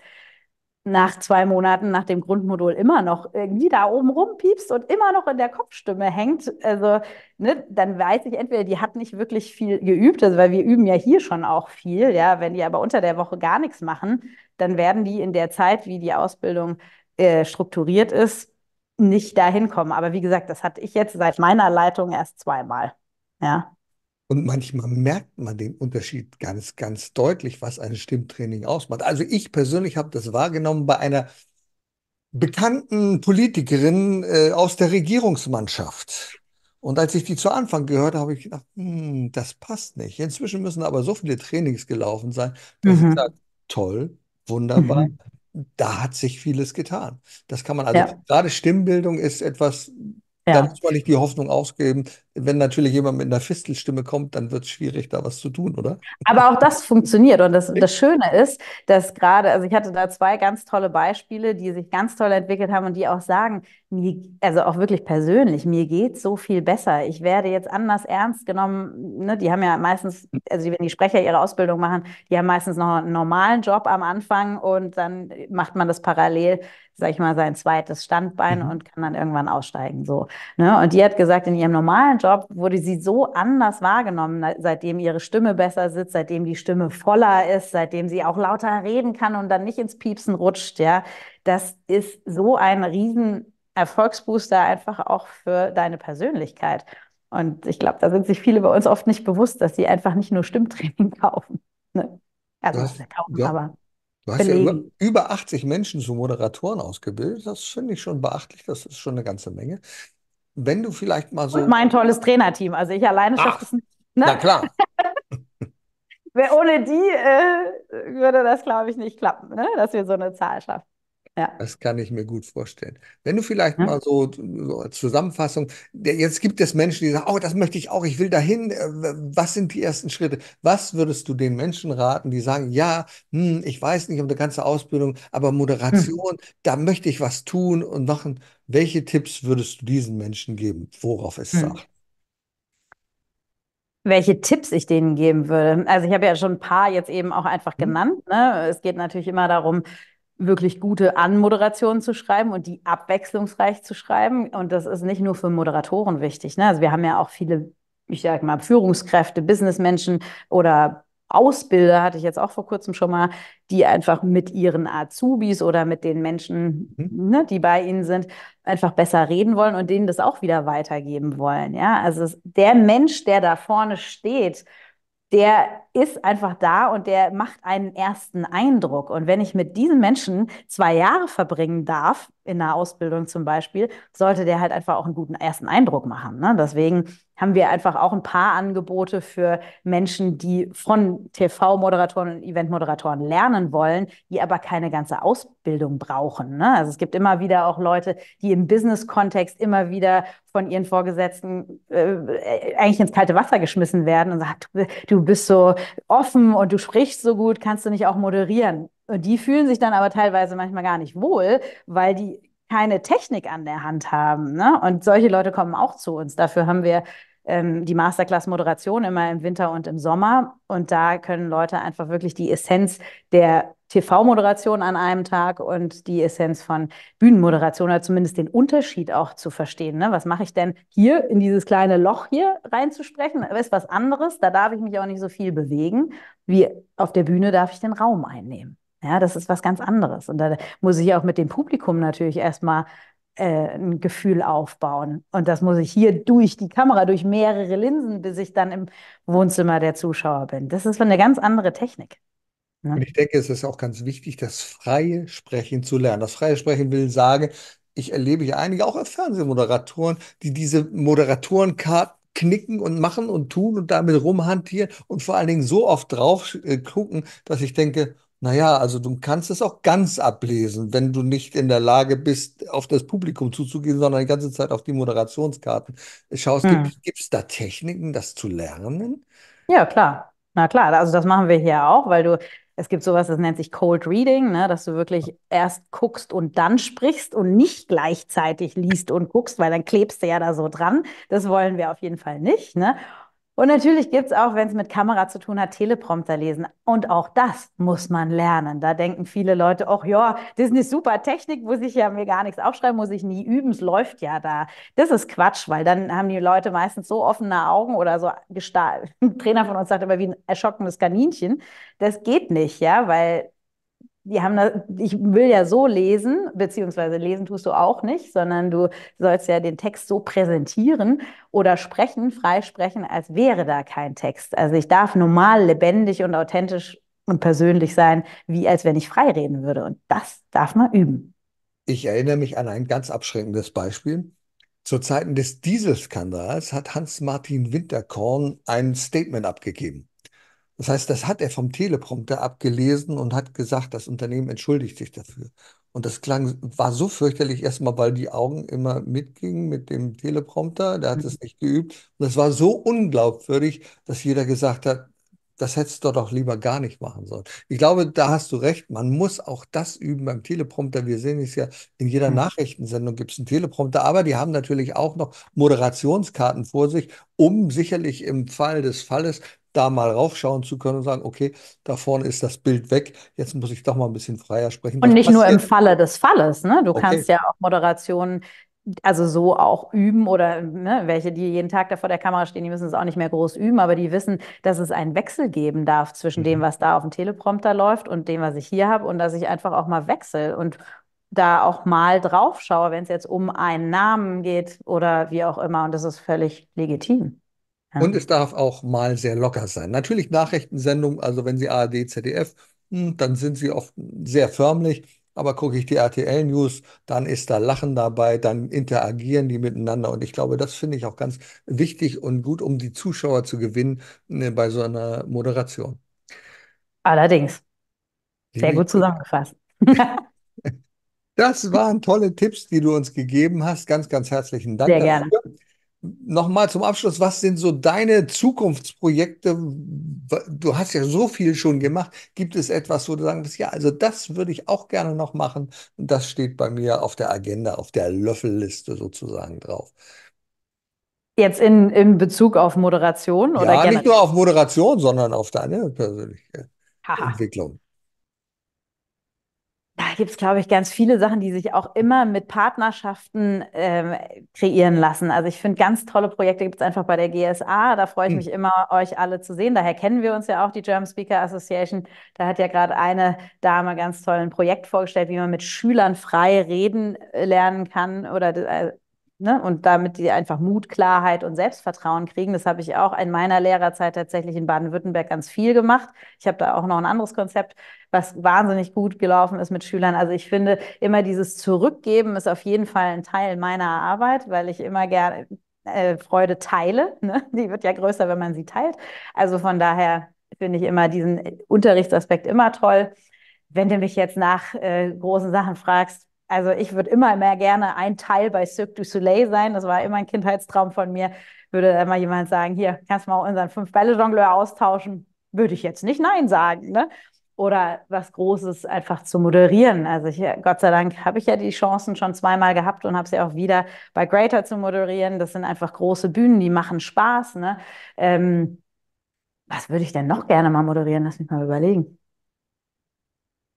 nach zwei Monaten nach dem Grundmodul immer noch irgendwie da oben rumpiepst und immer noch in der Kopfstimme hängt, also ne, dann weiß ich entweder, die hat nicht wirklich viel geübt, also weil wir üben ja hier schon auch viel, ja, wenn die aber unter der Woche gar nichts machen, dann werden die in der Zeit, wie die Ausbildung äh, strukturiert ist, nicht dahin kommen. Aber wie gesagt, das hatte ich jetzt seit meiner Leitung erst zweimal, ja. Und manchmal merkt man den Unterschied ganz, ganz deutlich, was ein Stimmtraining ausmacht. Also ich persönlich habe das wahrgenommen bei einer bekannten Politikerin äh, aus der Regierungsmannschaft. Und als ich die zu Anfang gehört habe, habe ich gedacht, hm, das passt nicht. Inzwischen müssen aber so viele Trainings gelaufen sein, dass mhm. ich sage, toll, wunderbar. Mhm. Da hat sich vieles getan. Das kann man also, ja. gerade Stimmbildung ist etwas, ja. da muss man nicht die Hoffnung ausgeben, wenn natürlich jemand mit einer Fistelstimme kommt, dann wird es schwierig, da was zu tun, oder? Aber auch das funktioniert. Und das, das Schöne ist, dass gerade, also ich hatte da zwei ganz tolle Beispiele, die sich ganz toll entwickelt haben und die auch sagen, mir, also auch wirklich persönlich, mir geht so viel besser. Ich werde jetzt anders ernst genommen. Ne? Die haben ja meistens, also wenn die Sprecher ihre Ausbildung machen, die haben meistens noch einen normalen Job am Anfang und dann macht man das parallel, sag ich mal, sein zweites Standbein mhm. und kann dann irgendwann aussteigen. So, ne? Und die hat gesagt, in ihrem normalen Job wurde sie so anders wahrgenommen, ne, seitdem ihre Stimme besser sitzt, seitdem die Stimme voller ist, seitdem sie auch lauter reden kann und dann nicht ins Piepsen rutscht, ja. Das ist so ein riesen Erfolgsbooster einfach auch für deine Persönlichkeit. Und ich glaube, da sind sich viele bei uns oft nicht bewusst, dass sie einfach nicht nur Stimmtraining *laughs* kaufen. Ne? Also, das, kaufen, ja. aber. Du hast belegen. ja über, über 80 Menschen zu Moderatoren ausgebildet. Das finde ich schon beachtlich. Das ist schon eine ganze Menge wenn du vielleicht mal so. Und mein tolles Trainerteam. Also ich alleine schaffe es nicht. Ne? Na klar. *laughs* Wer ohne die äh, würde das, glaube ich, nicht klappen, ne? dass wir so eine Zahl schaffen. Ja. Das kann ich mir gut vorstellen. Wenn du vielleicht ja. mal so, so als Zusammenfassung, jetzt gibt es Menschen, die sagen, oh, das möchte ich auch, ich will dahin, äh, was sind die ersten Schritte? Was würdest du den Menschen raten, die sagen, ja, hm, ich weiß nicht um die ganze Ausbildung, aber hm. Moderation, hm. da möchte ich was tun und machen. Welche Tipps würdest du diesen Menschen geben, worauf es hm. sagt? welche Tipps ich denen geben würde. Also ich habe ja schon ein paar jetzt eben auch einfach mhm. genannt. Ne? Es geht natürlich immer darum, wirklich gute Anmoderationen zu schreiben und die abwechslungsreich zu schreiben. Und das ist nicht nur für Moderatoren wichtig. Ne? Also wir haben ja auch viele, ich sage mal, Führungskräfte, Businessmenschen oder Ausbilder, hatte ich jetzt auch vor kurzem schon mal, die einfach mit ihren Azubis oder mit den Menschen, mhm. ne, die bei ihnen sind, einfach besser reden wollen und denen das auch wieder weitergeben wollen. Ja, also der Mensch, der da vorne steht, der ist einfach da und der macht einen ersten Eindruck. Und wenn ich mit diesen Menschen zwei Jahre verbringen darf, in der Ausbildung zum Beispiel, sollte der halt einfach auch einen guten ersten Eindruck machen. Ne? Deswegen haben wir einfach auch ein paar Angebote für Menschen, die von TV-Moderatoren und Event-Moderatoren lernen wollen, die aber keine ganze Ausbildung brauchen. Ne? Also es gibt immer wieder auch Leute, die im Business-Kontext immer wieder von ihren Vorgesetzten äh, eigentlich ins kalte Wasser geschmissen werden und sagen, du bist so offen und du sprichst so gut, kannst du nicht auch moderieren? Und die fühlen sich dann aber teilweise manchmal gar nicht wohl, weil die keine Technik an der Hand haben. Ne? Und solche Leute kommen auch zu uns. Dafür haben wir ähm, die Masterclass Moderation immer im Winter und im Sommer. Und da können Leute einfach wirklich die Essenz der TV-Moderation an einem Tag und die Essenz von Bühnenmoderation oder zumindest den Unterschied auch zu verstehen. Ne? Was mache ich denn hier in dieses kleine Loch hier reinzusprechen? Das Ist was anderes, da darf ich mich auch nicht so viel bewegen. Wie auf der Bühne darf ich den Raum einnehmen. Ja, das ist was ganz anderes. Und da muss ich auch mit dem Publikum natürlich erstmal äh, ein Gefühl aufbauen. Und das muss ich hier durch die Kamera, durch mehrere Linsen, bis ich dann im Wohnzimmer der Zuschauer bin. Das ist eine ganz andere Technik. Ne? Und ich denke, es ist auch ganz wichtig, das freie Sprechen zu lernen. Das freie Sprechen will sagen, ich erlebe hier einige, auch Fernsehmoderatoren, die diese Moderatorenkarten knicken und machen und tun und damit rumhantieren und vor allen Dingen so oft drauf äh, gucken, dass ich denke, naja, also du kannst es auch ganz ablesen, wenn du nicht in der Lage bist, auf das Publikum zuzugehen, sondern die ganze Zeit auf die Moderationskarten schaust. Hm. Gibt es da Techniken, das zu lernen? Ja, klar. Na klar, also das machen wir hier auch, weil du, es gibt sowas, das nennt sich Cold Reading, ne? dass du wirklich erst guckst und dann sprichst und nicht gleichzeitig liest und guckst, weil dann klebst du ja da so dran. Das wollen wir auf jeden Fall nicht. Ne? Und natürlich gibt es auch, wenn es mit Kamera zu tun hat, Teleprompter lesen. Und auch das muss man lernen. Da denken viele Leute, ach ja, das ist eine super Technik, muss ich ja mir gar nichts aufschreiben, muss ich nie üben, es läuft ja da. Das ist Quatsch, weil dann haben die Leute meistens so offene Augen oder so gestarrt. Ein *laughs* Trainer von uns sagt immer wie ein erschrockenes Kaninchen. Das geht nicht, ja, weil die haben da, ich will ja so lesen, beziehungsweise lesen tust du auch nicht, sondern du sollst ja den Text so präsentieren oder sprechen, freisprechen, als wäre da kein Text. Also ich darf normal, lebendig und authentisch und persönlich sein, wie als wenn ich frei reden würde. Und das darf man üben. Ich erinnere mich an ein ganz abschreckendes Beispiel. Zu Zeiten des Dieselskandals hat Hans-Martin Winterkorn ein Statement abgegeben. Das heißt, das hat er vom Teleprompter abgelesen und hat gesagt, das Unternehmen entschuldigt sich dafür. Und das klang, war so fürchterlich, erstmal, weil die Augen immer mitgingen mit dem Teleprompter, der hat mhm. es nicht geübt. Und das war so unglaubwürdig, dass jeder gesagt hat, das hättest du doch lieber gar nicht machen sollen. Ich glaube, da hast du recht. Man muss auch das üben beim Teleprompter. Wir sehen es ja, in jeder hm. Nachrichtensendung gibt es einen Teleprompter, aber die haben natürlich auch noch Moderationskarten vor sich, um sicherlich im Fall des Falles da mal raufschauen zu können und sagen, okay, da vorne ist das Bild weg, jetzt muss ich doch mal ein bisschen freier sprechen. Und das nicht nur im Falle des Falles, ne? Du okay. kannst ja auch Moderationen also so auch üben oder ne, welche, die jeden Tag da vor der Kamera stehen, die müssen es auch nicht mehr groß üben, aber die wissen, dass es einen Wechsel geben darf zwischen mhm. dem, was da auf dem Teleprompter läuft und dem, was ich hier habe und dass ich einfach auch mal wechsle und da auch mal drauf schaue, wenn es jetzt um einen Namen geht oder wie auch immer und das ist völlig legitim. Und es darf auch mal sehr locker sein. Natürlich Nachrichtensendung, also wenn Sie ARD, ZDF, hm, dann sind Sie oft sehr förmlich aber gucke ich die RTL-News, dann ist da Lachen dabei, dann interagieren die miteinander. Und ich glaube, das finde ich auch ganz wichtig und gut, um die Zuschauer zu gewinnen ne, bei so einer Moderation. Allerdings. Sehr gut zusammengefasst. *laughs* das waren tolle Tipps, die du uns gegeben hast. Ganz, ganz herzlichen Dank. Sehr dafür. gerne. Nochmal zum Abschluss, was sind so deine Zukunftsprojekte? Du hast ja so viel schon gemacht. Gibt es etwas, wo du sagen willst, ja, also das würde ich auch gerne noch machen. Und das steht bei mir auf der Agenda, auf der Löffelliste sozusagen drauf. Jetzt in, in Bezug auf Moderation? Oder ja, nicht nur auf Moderation, sondern auf deine persönliche Haha. Entwicklung. Da gibt es, glaube ich, ganz viele Sachen, die sich auch immer mit Partnerschaften ähm, kreieren lassen. Also ich finde, ganz tolle Projekte gibt es einfach bei der GSA. Da freue ich hm. mich immer, euch alle zu sehen. Daher kennen wir uns ja auch, die German Speaker Association. Da hat ja gerade eine Dame ganz toll ein Projekt vorgestellt, wie man mit Schülern frei reden äh, lernen kann oder äh, ne? und damit die einfach Mut, Klarheit und Selbstvertrauen kriegen. Das habe ich auch in meiner Lehrerzeit tatsächlich in Baden-Württemberg ganz viel gemacht. Ich habe da auch noch ein anderes Konzept, was wahnsinnig gut gelaufen ist mit Schülern. Also ich finde, immer dieses Zurückgeben ist auf jeden Fall ein Teil meiner Arbeit, weil ich immer gerne äh, Freude teile. *laughs* Ne? Die wird ja größer, wenn man sie teilt. Also von daher finde ich immer diesen Unterrichtsaspekt immer toll. Wenn du mich jetzt nach äh, großen Sachen fragst, also ich würde immer mehr gerne ein Teil bei Cirque du Soleil sein. Das war immer ein Kindheitstraum von mir. Würde immer jemand sagen, hier, kannst du mal unseren fünf bälle jongleur austauschen? Würde ich jetzt nicht Nein sagen. Ne? Oder was Großes einfach zu moderieren. Also ich, Gott sei Dank habe ich ja die Chancen schon zweimal gehabt und habe sie auch wieder bei Greater zu moderieren. Das sind einfach große Bühnen, die machen Spaß. Ne? Ähm, was würde ich denn noch gerne mal moderieren? Lass mich mal überlegen.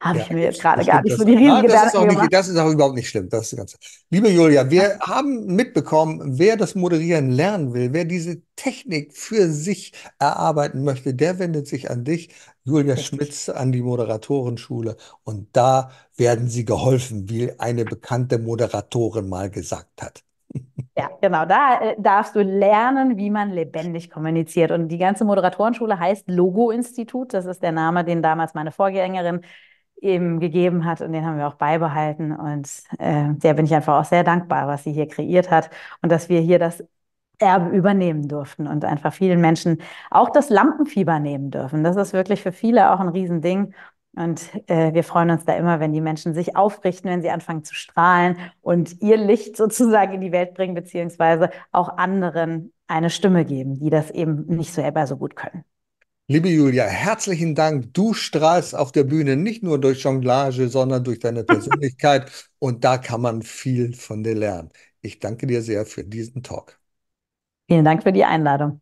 Habe ja, ich mir jetzt gerade gar nicht so die riesigen ah, Gedanken gemacht. Nicht, das ist auch überhaupt nicht schlimm. Das ist ganz, liebe Julia, wir haben mitbekommen, wer das Moderieren lernen will, wer diese Technik für sich erarbeiten möchte, der wendet sich an dich, Julia Schmitz, an die Moderatorenschule. Und da werden sie geholfen, wie eine bekannte Moderatorin mal gesagt hat. *laughs* Ja, genau. Da äh, darfst du lernen, wie man lebendig kommuniziert. Und die ganze Moderatorenschule heißt Logo-Institut. Das ist der Name, den damals meine Vorgängerin eben gegeben hat und den haben wir auch beibehalten. Und äh, der bin ich einfach auch sehr dankbar, was sie hier kreiert hat und dass wir hier das Erbe übernehmen durften und einfach vielen Menschen auch das Lampenfieber nehmen dürfen. Das ist wirklich für viele auch ein Riesending. Und äh, wir freuen uns da immer, wenn die Menschen sich aufrichten, wenn sie anfangen zu strahlen und ihr Licht *laughs* sozusagen in die Welt bringen, beziehungsweise auch anderen eine Stimme geben, die das eben nicht selber so gut können. Liebe Julia, herzlichen Dank. Du strahlst auf der Bühne nicht nur durch Jonglage, sondern durch deine *laughs* Persönlichkeit. Und da kann man viel von dir lernen. Ich danke dir sehr für diesen Talk. Vielen Dank für die Einladung.